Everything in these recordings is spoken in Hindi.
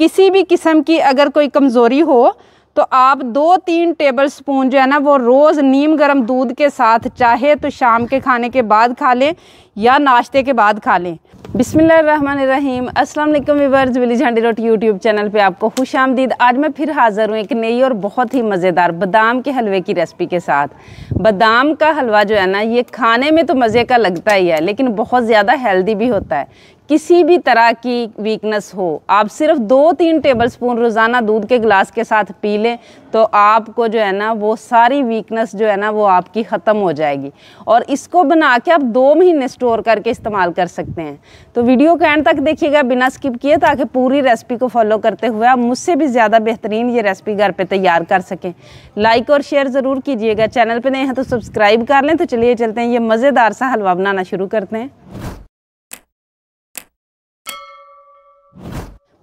किसी भी किस्म की अगर कोई कमज़ोरी हो तो आप दो तीन टेबल स्पून जो है ना वो रोज़ नीम गर्म दूध के साथ चाहे तो शाम के खाने के बाद खा लें या नाश्ते के बाद खा लें बिसमीम अस्सलाम वालेकुम व्यूवर्स विली झंडी रोटी यूट्यूब चैनल पे आपको खुश आमदीद आज मैं फिर हाज़र हूँ एक नई और बहुत ही मज़ेदार बादाम के हलवे की रेसिपी के साथ बादाम का हलवा जो है ना ये खाने में तो मज़े का लगता ही है लेकिन बहुत ज़्यादा हेल्दी भी होता है किसी भी तरह की वीकनेस हो आप सिर्फ दो तीन टेबल स्पून रोज़ाना दूध के गिलास के साथ पी लें तो आपको जो है ना वो सारी वीकनेस जो है ना वो आपकी ख़त्म हो जाएगी और इसको बना के आप दो महीने स्टोर करके इस्तेमाल कर सकते हैं तो वीडियो के एंड तक देखिएगा बिना स्किप किए ताकि पूरी रेसिपी को फॉलो करते हुए आप मुझसे भी ज़्यादा बेहतरीन ये रेसिपी घर पर तैयार कर सकें लाइक और शेयर ज़रूर कीजिएगा चैनल पर नहीं है तो सब्सक्राइब कर लें तो चलिए चलते हैं ये मज़ेदार सा हलवा बनाना शुरू करते हैं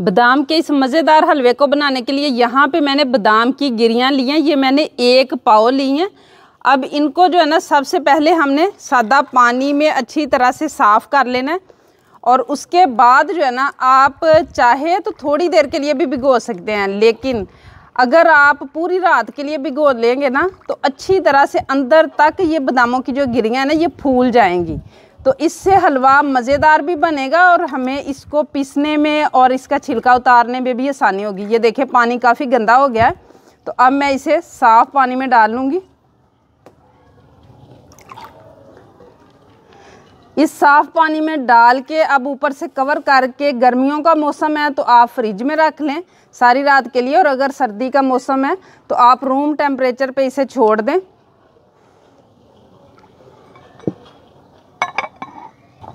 बादाम के इस मज़ेदार हलवे को बनाने के लिए यहाँ पे मैंने बादाम की गिरियाँ ली हैं ये मैंने एक पाव ली हैं अब इनको जो है ना सबसे पहले हमने सादा पानी में अच्छी तरह से साफ़ कर लेना है और उसके बाद जो है ना आप चाहे तो थोड़ी देर के लिए भी भिगो सकते हैं लेकिन अगर आप पूरी रात के लिए भिगो लेंगे ना तो अच्छी तरह से अंदर तक ये बादामों की जो गिरियाँ हैं ना ये फूल जाएंगी तो इससे हलवा मज़ेदार भी बनेगा और हमें इसको पीसने में और इसका छिलका उतारने में भी आसानी होगी ये देखें पानी काफ़ी गंदा हो गया है तो अब मैं इसे साफ़ पानी में डाल लूँगी इस साफ़ पानी में डाल के अब ऊपर से कवर करके गर्मियों का मौसम है तो आप फ्रिज में रख लें सारी रात के लिए और अगर सर्दी का मौसम है तो आप रूम टेम्परेचर पे इसे छोड़ दें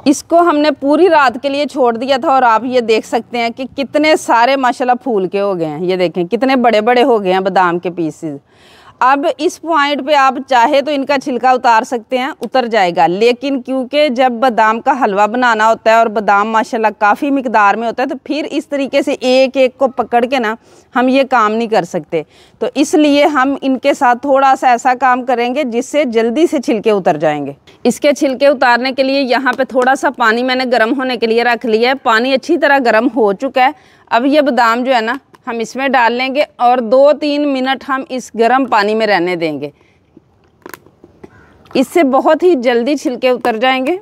इसको हमने पूरी रात के लिए छोड़ दिया था और आप ये देख सकते हैं कि कितने सारे माशाल्लाह फूल के हो गए हैं ये देखें कितने बड़े बड़े हो गए हैं बादाम के पीसेस अब इस पॉइंट पे आप चाहे तो इनका छिलका उतार सकते हैं उतर जाएगा लेकिन क्योंकि जब बादाम का हलवा बनाना होता है और बादाम माशाल्लाह काफ़ी मकदार में होता है तो फिर इस तरीके से एक एक को पकड़ के ना हम ये काम नहीं कर सकते तो इसलिए हम इनके साथ थोड़ा सा ऐसा काम करेंगे जिससे जल्दी से छिलके उतर जाएंगे इसके छिलके उतारने के लिए यहाँ पर थोड़ा सा पानी मैंने गर्म होने के लिए रख लिया है पानी अच्छी तरह गर्म हो चुका है अब ये बादाम जो है ना हम इसमें डाल लेंगे और दो तीन मिनट हम इस गर्म पानी में रहने देंगे इससे बहुत ही जल्दी छिलके उतर जाएंगे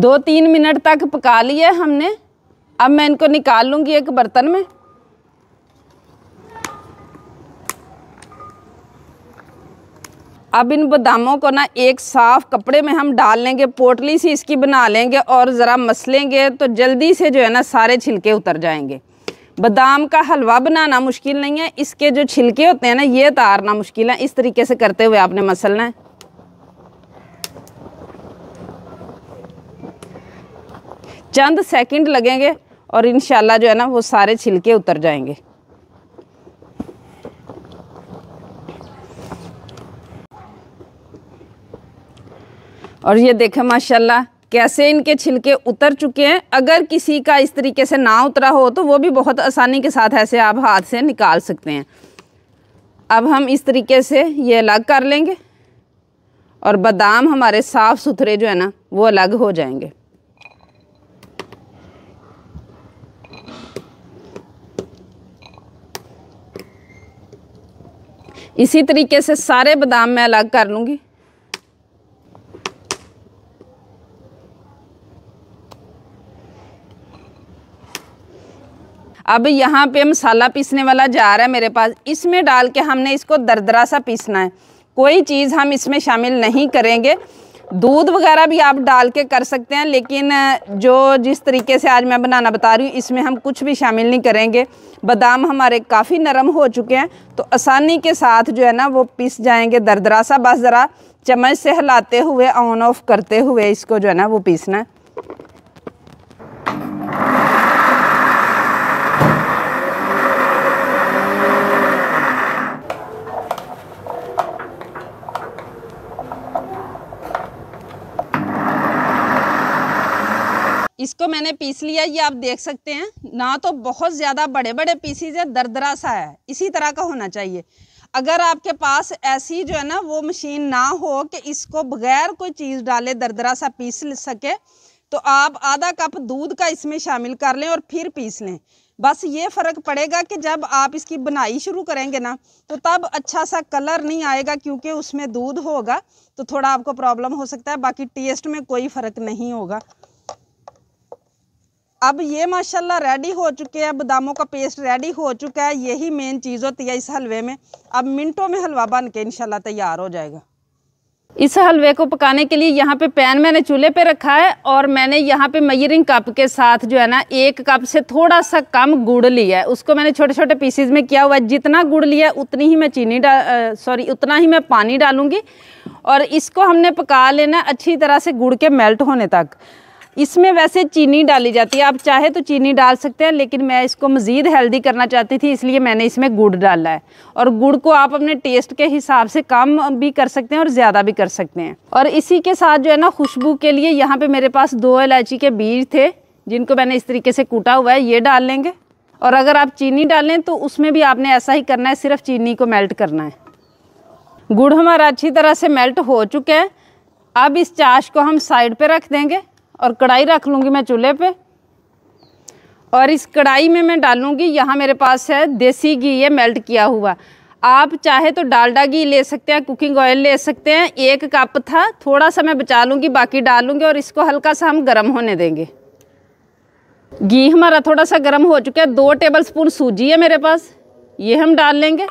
दो तीन मिनट तक पका लिया हमने अब मैं इनको निकाल लूँगी एक बर्तन में अब इन बादामों को ना एक साफ़ कपड़े में हम डाल लेंगे पोटली सी इसकी बना लेंगे और ज़रा मसलेंगे तो जल्दी से जो है ना सारे छिलके उतर जाएंगे बादाम का हलवा बनाना मुश्किल नहीं है इसके जो छिलके होते हैं ना ये तारना मुश्किल है इस तरीके से करते हुए आपने मसलना है चंद सेकंड लगेंगे और इन जो है ना वो सारे छिलके उतर जाएंगे और ये देखें माशाल्लाह कैसे इनके छिलके उतर चुके हैं अगर किसी का इस तरीके से ना उतरा हो तो वो भी बहुत आसानी के साथ ऐसे आप हाथ से निकाल सकते हैं अब हम इस तरीके से ये अलग कर लेंगे और बादाम हमारे साफ़ सुथरे जो है ना वो अलग हो जाएंगे इसी तरीके से सारे बादाम मैं अलग कर लूँगी अब यहाँ पे मसाला पीसने वाला जार है मेरे पास इसमें डाल के हमने इसको दरदरा सा पीसना है कोई चीज़ हम इसमें शामिल नहीं करेंगे दूध वगैरह भी आप डाल के कर सकते हैं लेकिन जो जिस तरीके से आज मैं बनाना बता रही हूँ इसमें हम कुछ भी शामिल नहीं करेंगे बादाम हमारे काफ़ी नरम हो चुके हैं तो आसानी के साथ जो है ना वो पिस जाएंगे दरदरा सा बस ज़रा चम्मच से हिलाते हुए ऑन ऑफ करते हुए इसको जो है ना वो पीसना है मैंने पीस लिया ये आप देख सकते हैं ना तो बहुत ज़्यादा बड़े बड़े पीसीज है दरदरा सा है इसी तरह का होना चाहिए अगर आपके पास ऐसी जो है ना वो मशीन ना हो कि इसको बगैर कोई चीज़ डाले दरदरा सा पीस सके तो आप आधा कप दूध का इसमें शामिल कर लें और फिर पीस लें बस ये फ़र्क पड़ेगा कि जब आप इसकी बनाई शुरू करेंगे ना तो तब अच्छा सा कलर नहीं आएगा क्योंकि उसमें दूध होगा तो थोड़ा आपको प्रॉब्लम हो सकता है बाकी टेस्ट में कोई फ़र्क नहीं होगा अब ये माशाल्लाह रेडी हो चुके हैं बादामों का पेस्ट रेडी हो चुका है यही मेन चीज़ होती है इस हलवे में अब मिनटों में हलवा बन के इनशाला तैयार हो जाएगा इस हलवे को पकाने के लिए यहाँ पे पैन मैंने चूल्हे पे रखा है और मैंने यहाँ पे मयरिंग कप के साथ जो है ना एक कप से थोड़ा सा कम गुड़ लिया है उसको मैंने छोटे छोटे पीसीज में किया हुआ है जितना गुड़ लिया उतनी ही मैं चीनी डाल सॉरी उतना ही मैं पानी डालूंगी और इसको हमने पका लेना अच्छी तरह से गुड़ के मेल्ट होने तक इसमें वैसे चीनी डाली जाती है आप चाहे तो चीनी डाल सकते हैं लेकिन मैं इसको मज़ीद हेल्दी करना चाहती थी इसलिए मैंने इसमें गुड़ डाला है और गुड़ को आप अपने टेस्ट के हिसाब से कम भी कर सकते हैं और ज़्यादा भी कर सकते हैं और इसी के साथ जो है ना खुशबू के लिए यहाँ पर मेरे पास दो इलायची के बीज थे जिनको मैंने इस तरीके से कूटा हुआ है ये डाल लेंगे और अगर आप चीनी डालें तो उसमें भी आपने ऐसा ही करना है सिर्फ चीनी को मेल्ट करना है गुड़ हमारा अच्छी तरह से मेल्ट हो चुका है अब इस चाश को हम साइड पे रख देंगे और कढ़ाई रख लूँगी मैं चूल्हे पे और इस कढ़ाई में मैं डालूँगी यहाँ मेरे पास है देसी घी ये मेल्ट किया हुआ आप चाहे तो डालडा घी ले सकते हैं कुकिंग ऑयल ले सकते हैं एक कप था थोड़ा सा मैं बचा लूँगी बाकी डालूँगी और इसको हल्का सा हम गर्म होने देंगे घी हमारा थोड़ा सा गर्म हो चुका है दो टेबल स्पून सूजी है मेरे पास ये हम डाल लेंगे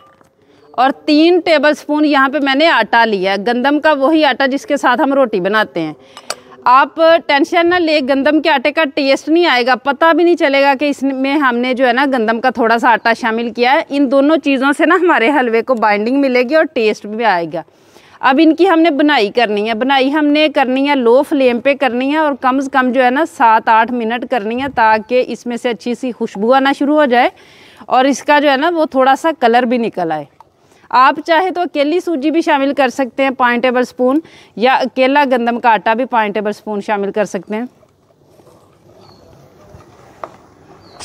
और तीन टेबल स्पून यहाँ पर मैंने आटा लिया है गंदम का वही आटा जिसके साथ हम रोटी बनाते हैं आप टेंशन ना ले गंदम के आटे का टेस्ट नहीं आएगा पता भी नहीं चलेगा कि इसमें हमने जो है ना गंदम का थोड़ा सा आटा शामिल किया है इन दोनों चीज़ों से ना हमारे हलवे को बाइंडिंग मिलेगी और टेस्ट भी आएगा अब इनकी हमने बनाई करनी है बनाई हमने करनी है लो फ्लेम पे करनी है और कम से कम जो है ना सात आठ मिनट करनी है ताकि इसमें से अच्छी सी खुशबू आना शुरू हो जाए और इसका जो है ना वो थोड़ा सा कलर भी निकल आए आप चाहे तो अकेली सूजी भी शामिल कर सकते हैं पाँच टेबल स्पून या अकेला गंदम का आटा भी पाँच टेबल स्पून शामिल कर सकते हैं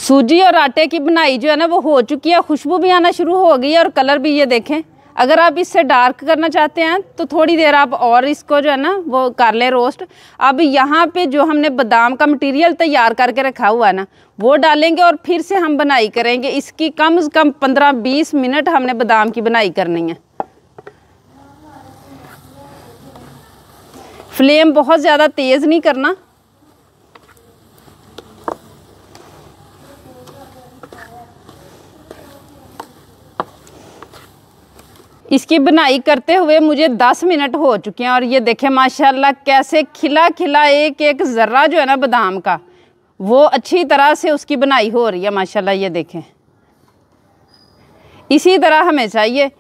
सूजी और आटे की बनाई जो है ना वो हो चुकी है खुशबू भी आना शुरू हो गई है और कलर भी ये देखें अगर आप इससे डार्क करना चाहते हैं तो थोड़ी देर आप और इसको जो है ना वो कर लें रोस्ट अब यहाँ पे जो हमने बादाम का मटेरियल तैयार करके रखा हुआ है ना वो डालेंगे और फिर से हम बनाई करेंगे इसकी कम से कम पंद्रह बीस मिनट हमने बादाम की बनाई करनी है फ्लेम बहुत ज़्यादा तेज़ नहीं करना इसकी बनाई करते हुए मुझे 10 मिनट हो चुके हैं और ये देखें माशाल्लाह कैसे खिला खिला एक एक ज़र्रा जो है ना बादाम का वो अच्छी तरह से उसकी बनाई हो रही है माशाल्लाह ये देखें इसी तरह हमें चाहिए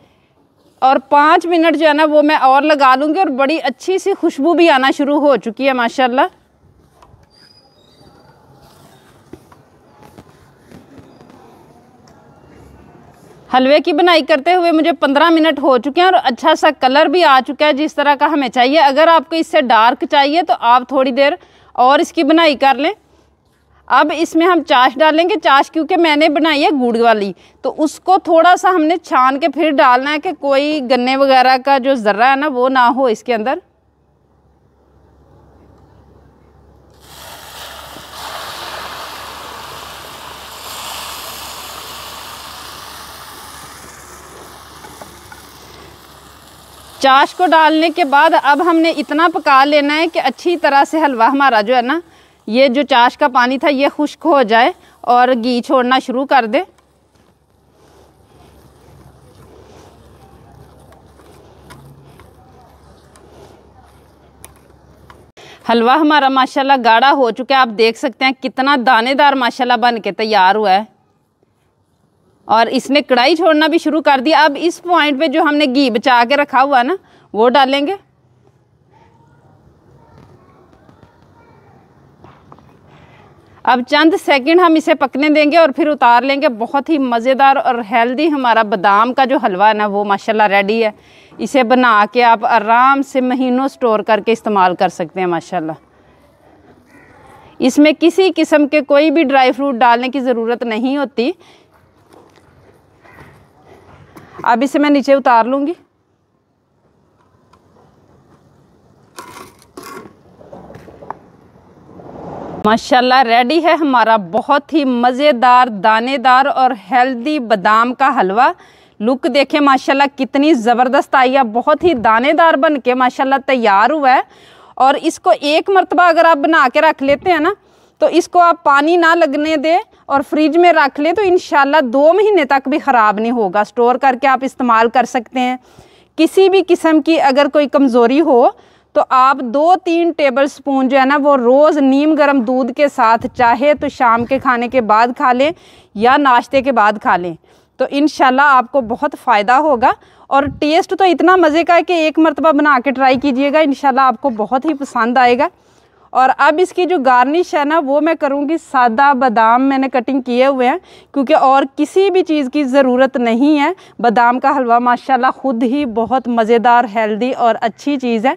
और पाँच मिनट जो है ना वो मैं और लगा लूँगी और बड़ी अच्छी सी खुशबू भी आना शुरू हो चुकी है माशाल्लाह हलवे की बनाई करते हुए मुझे पंद्रह मिनट हो चुके हैं और अच्छा सा कलर भी आ चुका है जिस तरह का हमें चाहिए अगर आपको इससे डार्क चाहिए तो आप थोड़ी देर और इसकी बनाई कर लें अब इसमें हम चाश डालेंगे चाश क्योंकि मैंने बनाई है गुड़ वाली तो उसको थोड़ा सा हमने छान के फिर डालना है कि कोई गन्ने वगैरह का जो ज़र्रा है ना वो ना हो इसके अंदर चाश को डालने के बाद अब हमने इतना पका लेना है कि अच्छी तरह से हलवा हमारा जो है ना ये जो चाश का पानी था ये खुश्क हो जाए और घी छोड़ना शुरू कर दे हलवा हमारा माशाल्लाह गाढ़ा हो चुका है आप देख सकते हैं कितना दानेदार माशाल्लाह बन के तैयार हुआ है और इसने कढ़ाई छोड़ना भी शुरू कर दिया अब इस पॉइंट पे जो हमने घी बचा के रखा हुआ ना वो डालेंगे अब चंद सेकंड हम इसे पकने देंगे और फिर उतार लेंगे बहुत ही मज़ेदार और हेल्दी हमारा बादाम का जो हलवा है ना वो माशाल्लाह रेडी है इसे बना के आप आराम से महीनों स्टोर करके इस्तेमाल कर सकते हैं माशाल्लाह इसमें किसी किस्म के कोई भी ड्राई फ्रूट डालने की ज़रूरत नहीं होती अब इसे मैं नीचे उतार लूँगी माशाल्लाह रेडी है हमारा बहुत ही मज़ेदार दानेदार और हेल्दी बादाम का हलवा लुक देखें माशाल्लाह कितनी ज़बरदस्त आई है बहुत ही दानेदार बन के माशाल्लाह तैयार हुआ है और इसको एक मरतबा अगर आप बना के रख लेते हैं ना तो इसको आप पानी ना लगने दें और फ्रिज में रख लें तो इन दो महीने तक भी ख़राब नहीं होगा स्टोर करके आप इस्तेमाल कर सकते हैं किसी भी किस्म की अगर कोई कमज़ोरी हो तो आप दो तीन टेबल स्पून जो है ना वो रोज़ नीम गर्म दूध के साथ चाहे तो शाम के खाने के बाद खा लें या नाश्ते के बाद खा लें तो इन आपको बहुत फ़ायदा होगा और टेस्ट तो इतना मज़े का है कि एक मरतबा बना के ट्राई कीजिएगा इन आपको बहुत ही पसंद आएगा और अब इसकी जो गार्निश है ना वो मैं करूँगी सादा बादाम मैंने कटिंग किए हुए हैं क्योंकि और किसी भी चीज़ की ज़रूरत नहीं है बादाम का हलवा माशाल्लाह ख़ुद ही बहुत मज़ेदार हेल्दी और अच्छी चीज़ है